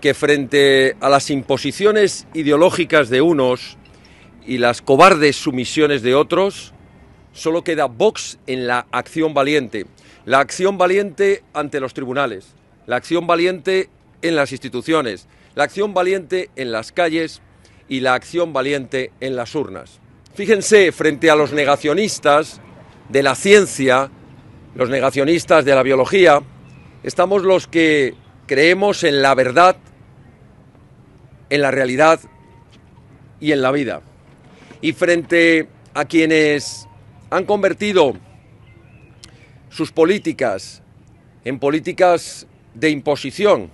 que frente a las imposiciones ideológicas de unos y las cobardes sumisiones de otros, solo queda Vox en la acción valiente. La acción valiente ante los tribunales, la acción valiente en las instituciones, la acción valiente en las calles y la acción valiente en las urnas. Fíjense, frente a los negacionistas de la ciencia, los negacionistas de la biología, estamos los que creemos en la verdad en la realidad y en la vida. Y frente a quienes han convertido sus políticas en políticas de imposición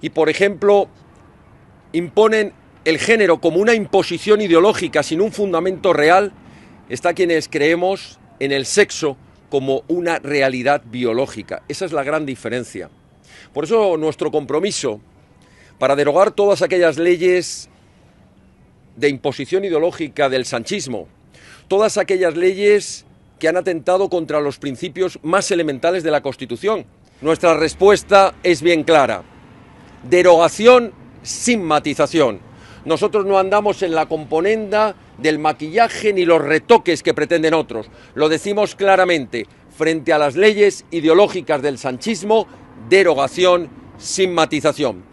y, por ejemplo, imponen el género como una imposición ideológica sin un fundamento real, está quienes creemos en el sexo como una realidad biológica. Esa es la gran diferencia. Por eso nuestro compromiso para derogar todas aquellas leyes de imposición ideológica del sanchismo, todas aquellas leyes que han atentado contra los principios más elementales de la Constitución. Nuestra respuesta es bien clara. Derogación sin matización. Nosotros no andamos en la componenda del maquillaje ni los retoques que pretenden otros. Lo decimos claramente, frente a las leyes ideológicas del sanchismo, derogación sin matización.